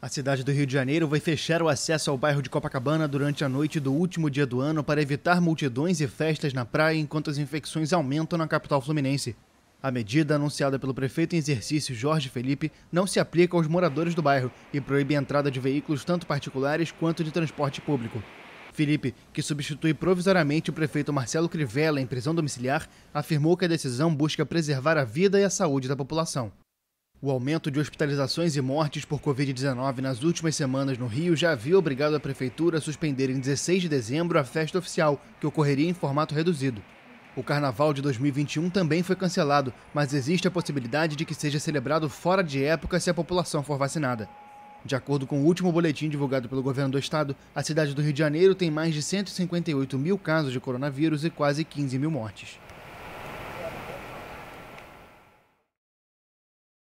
A cidade do Rio de Janeiro vai fechar o acesso ao bairro de Copacabana durante a noite do último dia do ano para evitar multidões e festas na praia enquanto as infecções aumentam na capital fluminense. A medida anunciada pelo prefeito em exercício Jorge Felipe não se aplica aos moradores do bairro e proíbe a entrada de veículos tanto particulares quanto de transporte público. Felipe, que substitui provisoriamente o prefeito Marcelo Crivella em prisão domiciliar, afirmou que a decisão busca preservar a vida e a saúde da população. O aumento de hospitalizações e mortes por Covid-19 nas últimas semanas no Rio já havia obrigado a Prefeitura a suspender em 16 de dezembro a festa oficial, que ocorreria em formato reduzido. O Carnaval de 2021 também foi cancelado, mas existe a possibilidade de que seja celebrado fora de época se a população for vacinada. De acordo com o último boletim divulgado pelo governo do estado, a cidade do Rio de Janeiro tem mais de 158 mil casos de coronavírus e quase 15 mil mortes.